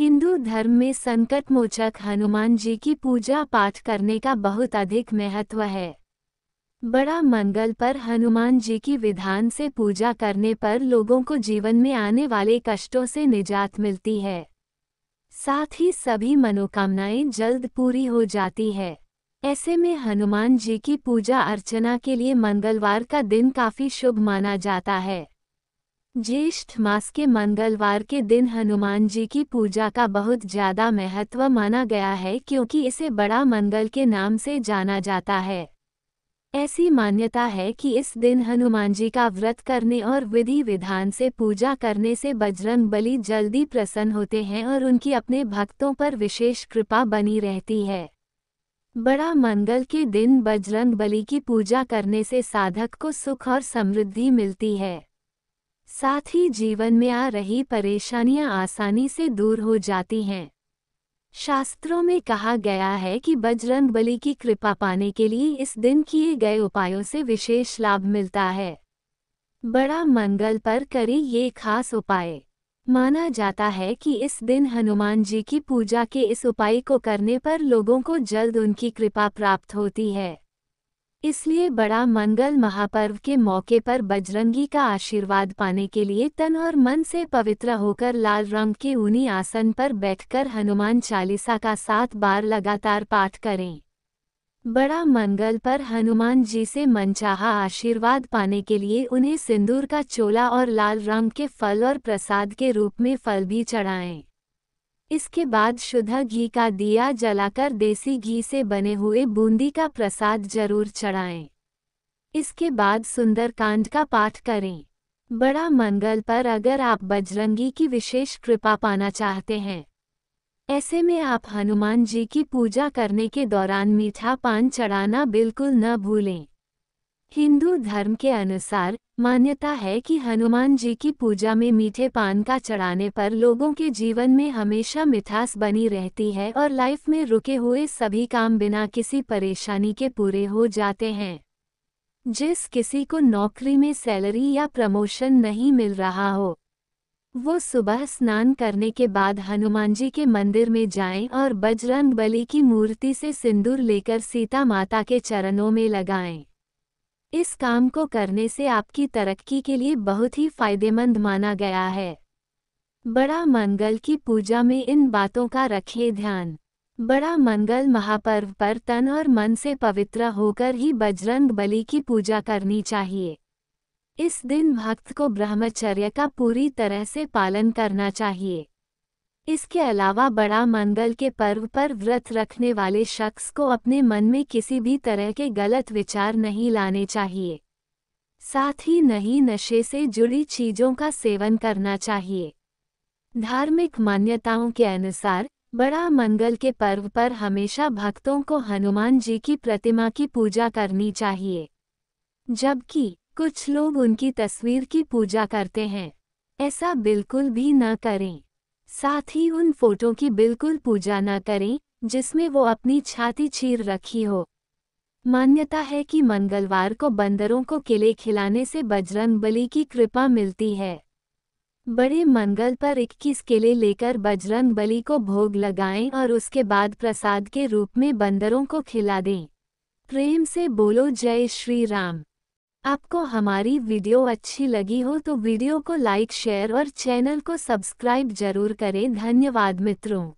हिंदू धर्म में संकट मोचक हनुमान जी की पूजा पाठ करने का बहुत अधिक महत्व है बड़ा मंगल पर हनुमान जी की विधान से पूजा करने पर लोगों को जीवन में आने वाले कष्टों से निजात मिलती है साथ ही सभी मनोकामनाएं जल्द पूरी हो जाती है ऐसे में हनुमान जी की पूजा अर्चना के लिए मंगलवार का दिन काफी शुभ माना जाता है ज्येष्ठ मास के मंगलवार के दिन हनुमान जी की पूजा का बहुत ज्यादा महत्व माना गया है क्योंकि इसे बड़ा मंगल के नाम से जाना जाता है ऐसी मान्यता है कि इस दिन हनुमान जी का व्रत करने और विधि विधान से पूजा करने से बजरंग बली जल्दी प्रसन्न होते हैं और उनकी अपने भक्तों पर विशेष कृपा बनी रहती है बड़ा मंगल के दिन बजरंग बली की पूजा करने से साधक को सुख और समृद्धि मिलती है साथ ही जीवन में आ रही परेशानियां आसानी से दूर हो जाती हैं शास्त्रों में कहा गया है कि बजरंग बली की कृपा पाने के लिए इस दिन किए गए उपायों से विशेष लाभ मिलता है बड़ा मंगल पर करें ये खास उपाय माना जाता है कि इस दिन हनुमान जी की पूजा के इस उपाय को करने पर लोगों को जल्द उनकी कृपा प्राप्त होती है इसलिए बड़ा मंगल महापर्व के मौके पर बजरंगी का आशीर्वाद पाने के लिए तन और मन से पवित्र होकर लाल रंग के ऊनी आसन पर बैठकर हनुमान चालीसा का सात बार लगातार पाठ करें बड़ा मंगल पर हनुमान जी से मनचाहा आशीर्वाद पाने के लिए उन्हें सिंदूर का चोला और लाल रंग के फल और प्रसाद के रूप में फल भी चढ़ाएं इसके बाद शुद्ध घी का दिया जलाकर देसी घी से बने हुए बूंदी का प्रसाद जरूर चढ़ाएं। इसके बाद सुंदरकांड का पाठ करें बड़ा मंगल पर अगर आप बजरंगी की विशेष कृपा पाना चाहते हैं ऐसे में आप हनुमान जी की पूजा करने के दौरान मीठा पान चढ़ाना बिल्कुल न भूलें हिंदू धर्म के अनुसार मान्यता है कि हनुमान जी की पूजा में मीठे पान का चढ़ाने पर लोगों के जीवन में हमेशा मिठास बनी रहती है और लाइफ में रुके हुए सभी काम बिना किसी परेशानी के पूरे हो जाते हैं जिस किसी को नौकरी में सैलरी या प्रमोशन नहीं मिल रहा हो वो सुबह स्नान करने के बाद हनुमान जी के मंदिर में जाएं और बजरंग बली की मूर्ति से सिंदूर लेकर सीता माता के चरणों में लगाएं। इस काम को करने से आपकी तरक्की के लिए बहुत ही फायदेमंद माना गया है बड़ा मंगल की पूजा में इन बातों का रखें ध्यान बड़ा मंगल महापर्व पर तन और मन से पवित्र होकर ही बजरंग बली की पूजा करनी चाहिए इस दिन भक्त को ब्रह्मचर्य का पूरी तरह से पालन करना चाहिए इसके अलावा बड़ा मंगल के पर्व पर व्रत रखने वाले शख्स को अपने मन में किसी भी तरह के गलत विचार नहीं लाने चाहिए साथ ही नहीं नशे से जुड़ी चीजों का सेवन करना चाहिए धार्मिक मान्यताओं के अनुसार बड़ा मंगल के पर्व पर हमेशा भक्तों को हनुमान जी की प्रतिमा की पूजा करनी चाहिए जबकि कुछ लोग उनकी तस्वीर की पूजा करते हैं ऐसा बिल्कुल भी न करें साथ ही उन फोटो की बिल्कुल पूजा न करें जिसमें वो अपनी छाती चीर रखी हो मान्यता है कि मंगलवार को बंदरों को किले खिलाने से बजरंग बली की कृपा मिलती है बड़े मंगल पर इक्कीस किले लेकर बजरंग बली को भोग लगाएं और उसके बाद प्रसाद के रूप में बंदरों को खिला दें प्रेम से बोलो जय श्री राम आपको हमारी वीडियो अच्छी लगी हो तो वीडियो को लाइक शेयर और चैनल को सब्सक्राइब जरूर करें धन्यवाद मित्रों